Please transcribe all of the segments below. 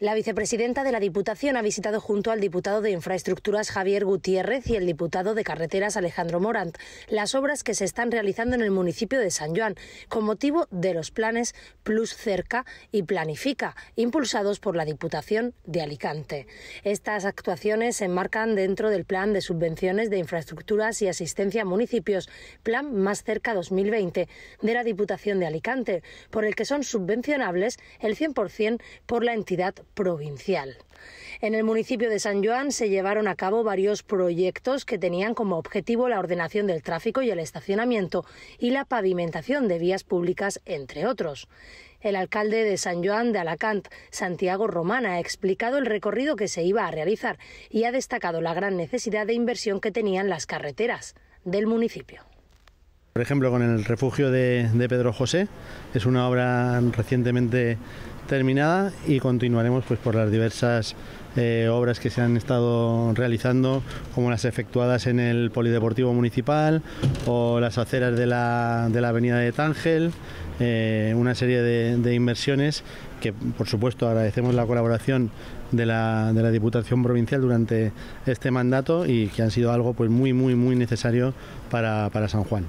La vicepresidenta de la Diputación ha visitado junto al diputado de Infraestructuras Javier Gutiérrez y el diputado de Carreteras Alejandro Morant las obras que se están realizando en el municipio de San Juan con motivo de los planes Plus Cerca y Planifica, impulsados por la Diputación de Alicante. Estas actuaciones se enmarcan dentro del Plan de Subvenciones de Infraestructuras y Asistencia a Municipios, Plan Más Cerca 2020 de la Diputación de Alicante, por el que son subvencionables el 100% por la entidad provincial. En el municipio de San Joan se llevaron a cabo varios proyectos que tenían como objetivo la ordenación del tráfico y el estacionamiento y la pavimentación de vías públicas, entre otros. El alcalde de San Joan de Alacant, Santiago Romana, ha explicado el recorrido que se iba a realizar y ha destacado la gran necesidad de inversión que tenían las carreteras del municipio. Por ejemplo, con el refugio de, Pedro José, es una obra recientemente terminada y continuaremos pues, por las diversas eh, obras que se han estado realizando, como las efectuadas en el Polideportivo Municipal o las aceras de la, Avenida de Tángel, eh, una serie de, inversiones que, por supuesto, agradecemos la colaboración de la, Diputación Provincial durante este mandato y que han sido algo pues, muy, muy, muy necesario para San Juan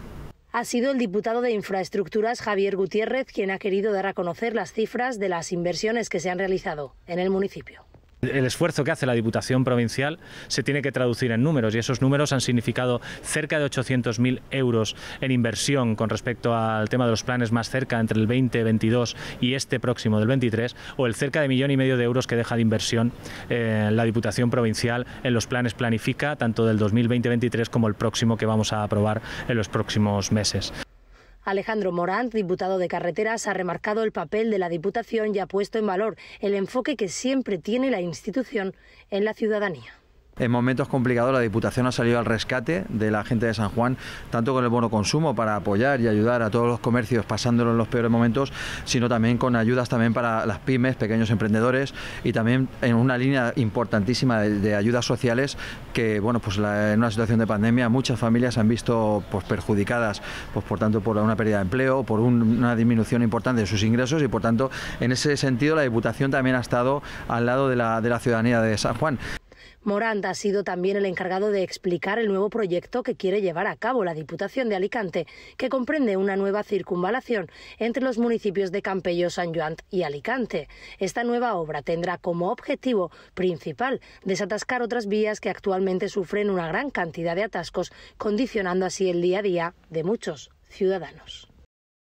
ha sido el diputado de Infraestructuras Javier Gutiérrez quien ha querido dar a conocer las cifras de las inversiones que se han realizado en el municipio. El esfuerzo que hace la Diputación Provincial se tiene que traducir en números y esos números han significado cerca de 800.000 euros en inversión con respecto al tema de los planes más cerca entre el 2022 y este próximo del 23 o el cerca de millón y medio de euros que deja de inversión eh, la Diputación Provincial en los planes Planifica tanto del 2020 2023 como el próximo que vamos a aprobar en los próximos meses. Alejandro Morant, diputado de Carreteras, ha remarcado el papel de la Diputación y ha puesto en valor el enfoque que siempre tiene la institución en la ciudadanía. En momentos complicados la Diputación ha salido al rescate de la gente de San Juan, tanto con el bono consumo para apoyar y ayudar a todos los comercios pasándolo en los peores momentos, sino también con ayudas también para las pymes, pequeños emprendedores y también en una línea importantísima de, ayudas sociales que, bueno, pues en una situación de pandemia muchas familias han visto pues, perjudicadas, pues por tanto por una pérdida de empleo, por una disminución importante de sus ingresos y por tanto en ese sentido la Diputación también ha estado al lado de la, de la ciudadanía de San Juan. Morand ha sido también el encargado de explicar el nuevo proyecto que quiere llevar a cabo la Diputación de Alicante, que comprende una nueva circunvalación entre los municipios de Campello, San Juan y Alicante. Esta nueva obra tendrá como objetivo principal desatascar otras vías que actualmente sufren una gran cantidad de atascos, condicionando así el día a día de muchos ciudadanos.